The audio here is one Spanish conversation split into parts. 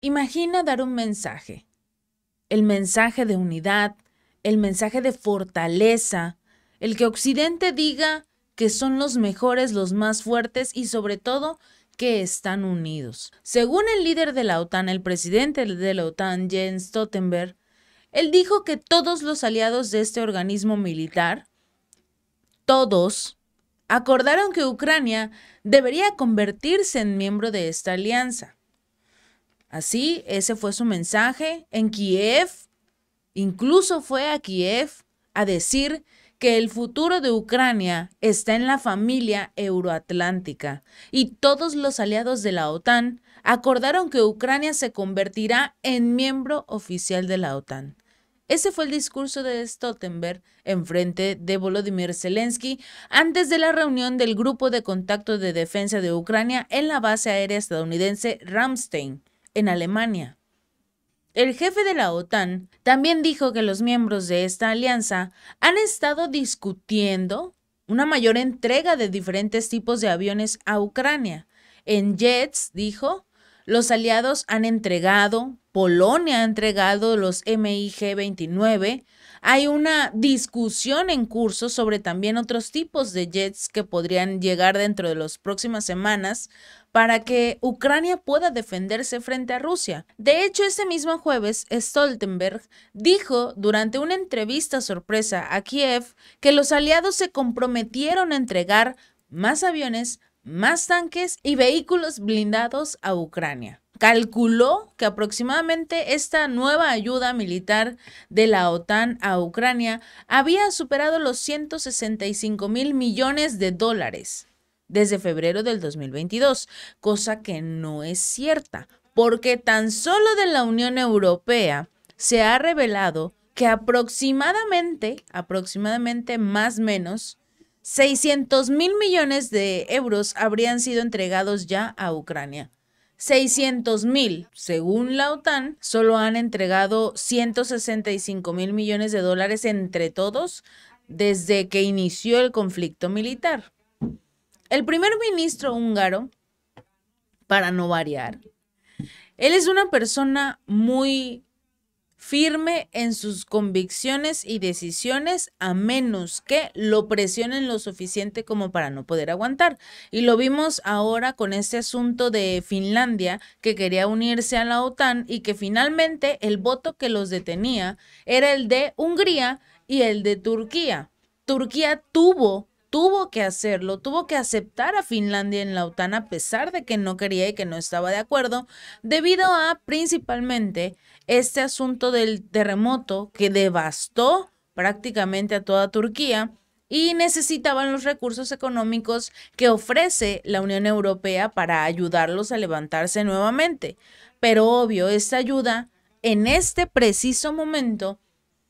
Imagina dar un mensaje, el mensaje de unidad, el mensaje de fortaleza, el que Occidente diga que son los mejores, los más fuertes y sobre todo que están unidos. Según el líder de la OTAN, el presidente de la OTAN, Jens Stoltenberg, él dijo que todos los aliados de este organismo militar, todos, acordaron que Ucrania debería convertirse en miembro de esta alianza. Así, ese fue su mensaje en Kiev. Incluso fue a Kiev a decir que el futuro de Ucrania está en la familia euroatlántica y todos los aliados de la OTAN acordaron que Ucrania se convertirá en miembro oficial de la OTAN. Ese fue el discurso de Stoltenberg en frente de Volodymyr Zelensky antes de la reunión del Grupo de Contacto de Defensa de Ucrania en la base aérea estadounidense Ramstein en Alemania. El jefe de la OTAN también dijo que los miembros de esta alianza han estado discutiendo una mayor entrega de diferentes tipos de aviones a Ucrania. En jets, dijo, los aliados han entregado, Polonia ha entregado los MIG 29, hay una discusión en curso sobre también otros tipos de jets que podrían llegar dentro de las próximas semanas para que Ucrania pueda defenderse frente a Rusia. De hecho, ese mismo jueves, Stoltenberg dijo durante una entrevista sorpresa a Kiev que los aliados se comprometieron a entregar más aviones, más tanques y vehículos blindados a Ucrania calculó que aproximadamente esta nueva ayuda militar de la OTAN a Ucrania había superado los 165 mil millones de dólares desde febrero del 2022, cosa que no es cierta, porque tan solo de la Unión Europea se ha revelado que aproximadamente, aproximadamente más menos, 600 mil millones de euros habrían sido entregados ya a Ucrania. 600 mil, según la OTAN, solo han entregado 165 mil millones de dólares entre todos desde que inició el conflicto militar. El primer ministro húngaro, para no variar, él es una persona muy firme en sus convicciones y decisiones a menos que lo presionen lo suficiente como para no poder aguantar. Y lo vimos ahora con este asunto de Finlandia que quería unirse a la OTAN y que finalmente el voto que los detenía era el de Hungría y el de Turquía. Turquía tuvo tuvo que hacerlo, tuvo que aceptar a Finlandia en la OTAN a pesar de que no quería y que no estaba de acuerdo, debido a principalmente este asunto del terremoto que devastó prácticamente a toda Turquía y necesitaban los recursos económicos que ofrece la Unión Europea para ayudarlos a levantarse nuevamente. Pero obvio, esta ayuda en este preciso momento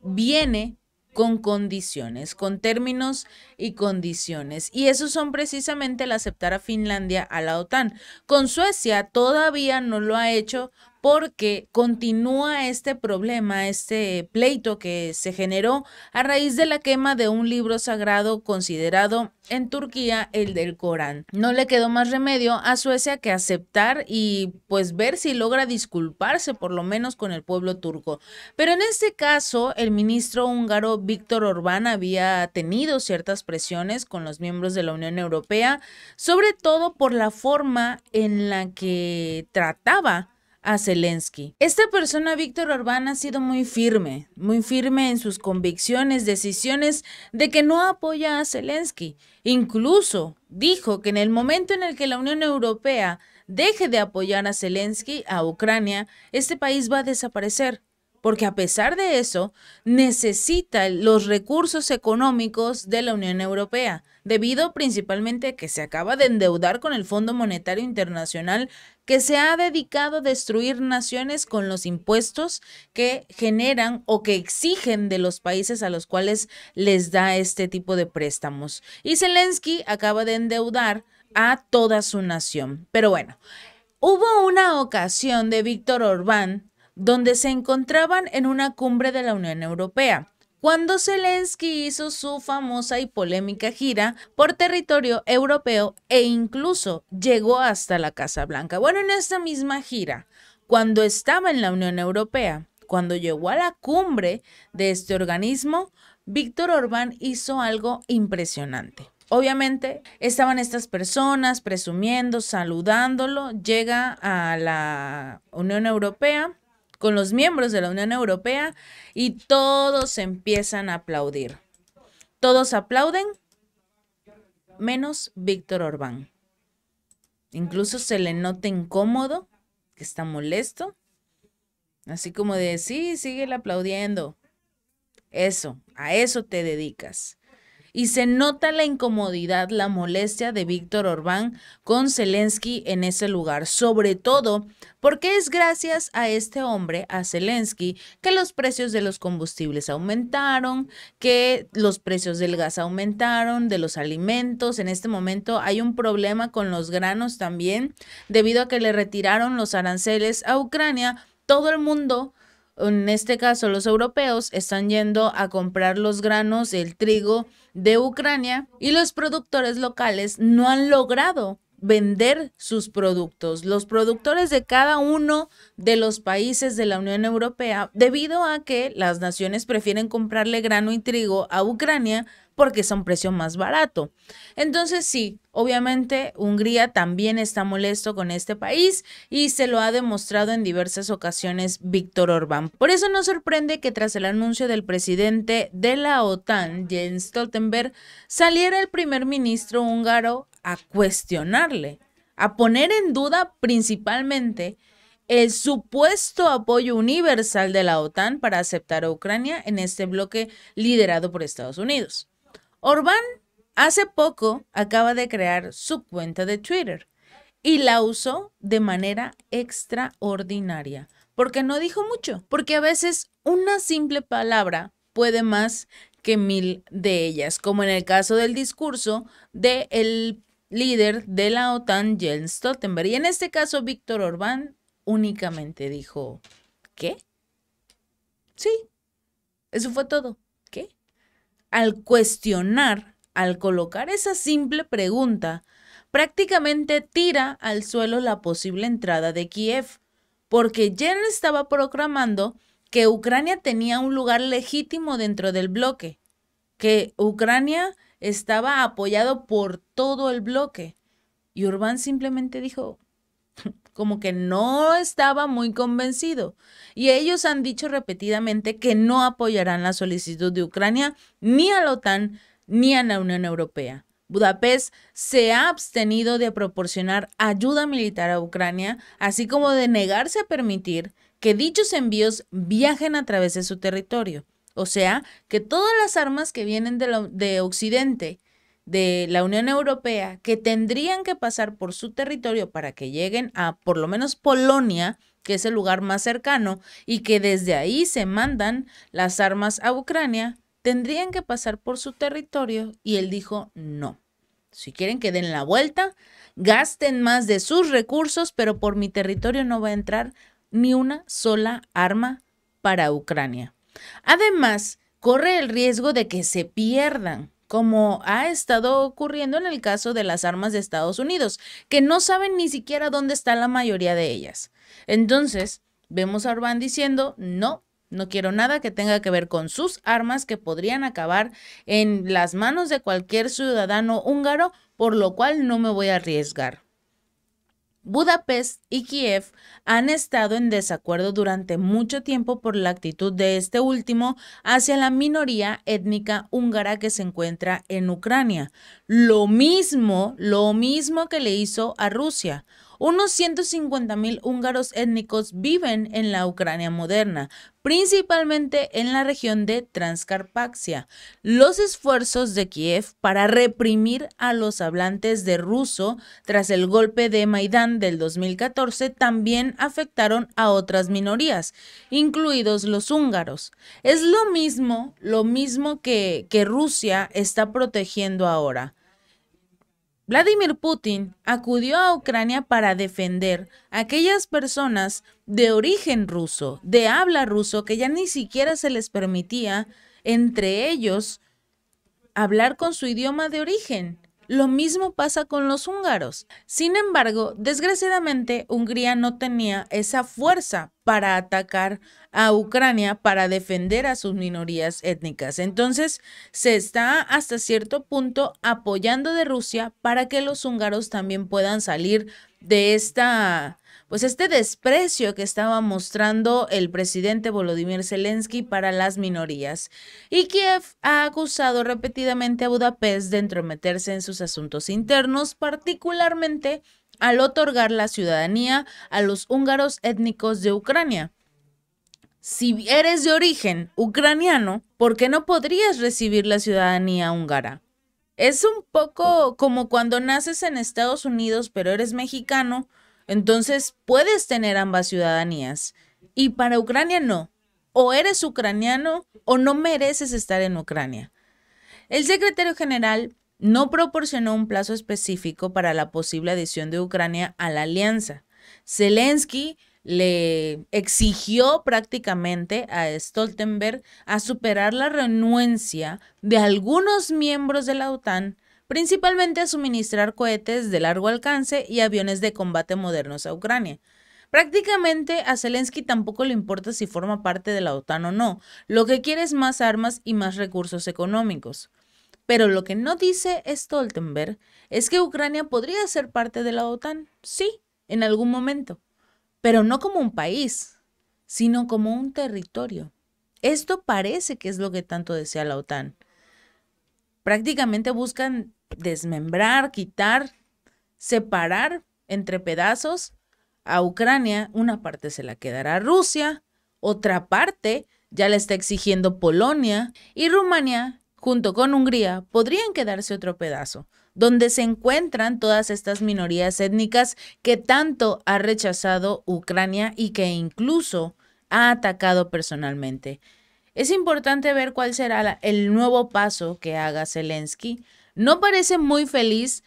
viene con condiciones, con términos y condiciones. Y esos son precisamente el aceptar a Finlandia a la OTAN. Con Suecia todavía no lo ha hecho porque continúa este problema, este pleito que se generó a raíz de la quema de un libro sagrado considerado en Turquía el del Corán. No le quedó más remedio a Suecia que aceptar y pues ver si logra disculparse por lo menos con el pueblo turco. Pero en este caso, el ministro húngaro Víctor Orbán había tenido ciertas presiones con los miembros de la Unión Europea, sobre todo por la forma en la que trataba a Zelensky. Esta persona, Víctor Orbán, ha sido muy firme, muy firme en sus convicciones, decisiones de que no apoya a Zelensky. Incluso dijo que en el momento en el que la Unión Europea deje de apoyar a Zelensky, a Ucrania, este país va a desaparecer. Porque a pesar de eso, necesita los recursos económicos de la Unión Europea debido principalmente a que se acaba de endeudar con el Fondo Monetario Internacional que se ha dedicado a destruir naciones con los impuestos que generan o que exigen de los países a los cuales les da este tipo de préstamos. Y Zelensky acaba de endeudar a toda su nación. Pero bueno, hubo una ocasión de Víctor Orbán donde se encontraban en una cumbre de la Unión Europea cuando Zelensky hizo su famosa y polémica gira por territorio europeo e incluso llegó hasta la Casa Blanca. Bueno, en esta misma gira, cuando estaba en la Unión Europea, cuando llegó a la cumbre de este organismo, Víctor Orbán hizo algo impresionante. Obviamente estaban estas personas presumiendo, saludándolo, llega a la Unión Europea, con los miembros de la Unión Europea y todos empiezan a aplaudir. Todos aplauden menos Víctor Orbán. Incluso se le nota incómodo, que está molesto. Así como de, sí, sigue aplaudiendo. Eso, a eso te dedicas y se nota la incomodidad, la molestia de Víctor Orbán con Zelensky en ese lugar, sobre todo porque es gracias a este hombre, a Zelensky, que los precios de los combustibles aumentaron, que los precios del gas aumentaron, de los alimentos. En este momento hay un problema con los granos también, debido a que le retiraron los aranceles a Ucrania. Todo el mundo en este caso los europeos están yendo a comprar los granos, el trigo de Ucrania y los productores locales no han logrado vender sus productos, los productores de cada uno de los países de la Unión Europea, debido a que las naciones prefieren comprarle grano y trigo a Ucrania porque es un precio más barato. Entonces sí, obviamente Hungría también está molesto con este país y se lo ha demostrado en diversas ocasiones Víctor Orbán. Por eso no sorprende que tras el anuncio del presidente de la OTAN, Jens Stoltenberg, saliera el primer ministro húngaro a cuestionarle, a poner en duda principalmente el supuesto apoyo universal de la OTAN para aceptar a Ucrania en este bloque liderado por Estados Unidos. Orbán hace poco acaba de crear su cuenta de Twitter y la usó de manera extraordinaria, porque no dijo mucho, porque a veces una simple palabra puede más que mil de ellas, como en el caso del discurso del líder de la OTAN, Jens Stoltenberg. Y en este caso, Víctor Orbán únicamente dijo, ¿qué? Sí, eso fue todo. ¿Qué? al cuestionar, al colocar esa simple pregunta, prácticamente tira al suelo la posible entrada de Kiev, porque Jen estaba proclamando que Ucrania tenía un lugar legítimo dentro del bloque, que Ucrania estaba apoyado por todo el bloque. Y Urbán simplemente dijo, como que no estaba muy convencido. Y ellos han dicho repetidamente que no apoyarán la solicitud de Ucrania ni a la OTAN ni a la Unión Europea. Budapest se ha abstenido de proporcionar ayuda militar a Ucrania, así como de negarse a permitir que dichos envíos viajen a través de su territorio. O sea, que todas las armas que vienen de, Occidente de la Unión Europea que tendrían que pasar por su territorio para que lleguen a por lo menos Polonia, que es el lugar más cercano, y que desde ahí se mandan las armas a Ucrania, tendrían que pasar por su territorio y él dijo no. Si quieren que den la vuelta, gasten más de sus recursos, pero por mi territorio no va a entrar ni una sola arma para Ucrania. Además, corre el riesgo de que se pierdan como ha estado ocurriendo en el caso de las armas de Estados Unidos, que no saben ni siquiera dónde está la mayoría de ellas. Entonces, vemos a Orbán diciendo, no, no quiero nada que tenga que ver con sus armas que podrían acabar en las manos de cualquier ciudadano húngaro, por lo cual no me voy a arriesgar. Budapest y Kiev han estado en desacuerdo durante mucho tiempo por la actitud de este último hacia la minoría étnica húngara que se encuentra en Ucrania. Lo mismo, lo mismo que le hizo a Rusia. Unos 150.000 húngaros étnicos viven en la Ucrania moderna, principalmente en la región de Transcarpaxia. Los esfuerzos de Kiev para reprimir a los hablantes de ruso tras el golpe de Maidán del 2014 también afectaron a otras minorías, incluidos los húngaros. Es lo mismo, lo mismo que Rusia está protegiendo ahora. Vladimir Putin acudió a Ucrania para defender a aquellas personas de origen ruso, de habla ruso, que ya ni siquiera se les permitía, entre ellos, hablar con su idioma de origen. Lo mismo pasa con los húngaros. Sin embargo, desgraciadamente, Hungría no tenía esa fuerza para atacar a Ucrania, para defender a sus minorías étnicas. Entonces, se está hasta cierto punto apoyando de Rusia para que los húngaros también puedan salir de esta pues este desprecio que estaba mostrando el presidente Volodymyr Zelensky para las minorías. Y Kiev ha acusado repetidamente a Budapest de entrometerse en sus asuntos internos, particularmente al otorgar la ciudadanía a los húngaros étnicos de Ucrania. Si eres de origen ucraniano, ¿por qué no podrías recibir la ciudadanía húngara? Es un poco como cuando naces en Estados Unidos pero eres mexicano, entonces, puedes tener ambas ciudadanías. Y para Ucrania no. O eres ucraniano o no mereces estar en Ucrania. El secretario general no proporcionó un plazo específico para la posible adhesión de Ucrania a la alianza. Zelensky le exigió prácticamente a Stoltenberg a superar la renuencia de algunos miembros de la OTAN principalmente a suministrar cohetes de largo alcance y aviones de combate modernos a Ucrania. Prácticamente a Zelensky tampoco le importa si forma parte de la OTAN o no, lo que quiere es más armas y más recursos económicos. Pero lo que no dice Stoltenberg es que Ucrania podría ser parte de la OTAN, sí, en algún momento, pero no como un país, sino como un territorio. Esto parece que es lo que tanto desea la OTAN prácticamente buscan desmembrar, quitar, separar entre pedazos a Ucrania. Una parte se la quedará Rusia, otra parte ya la está exigiendo Polonia y Rumania, junto con Hungría, podrían quedarse otro pedazo, donde se encuentran todas estas minorías étnicas que tanto ha rechazado Ucrania y que incluso ha atacado personalmente. Es importante ver cuál será el nuevo paso que haga Zelensky. No parece muy feliz,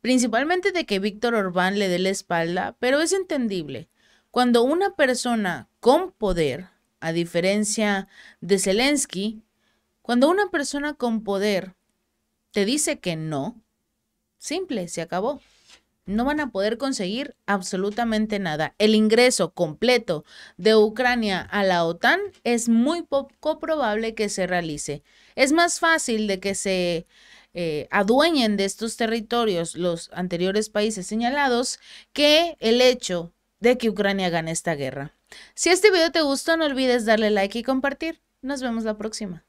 principalmente de que Víctor Orbán le dé la espalda, pero es entendible. Cuando una persona con poder, a diferencia de Zelensky, cuando una persona con poder te dice que no, simple, se acabó no van a poder conseguir absolutamente nada. El ingreso completo de Ucrania a la OTAN es muy poco probable que se realice. Es más fácil de que se eh, adueñen de estos territorios los anteriores países señalados que el hecho de que Ucrania gane esta guerra. Si este video te gustó, no olvides darle like y compartir. Nos vemos la próxima.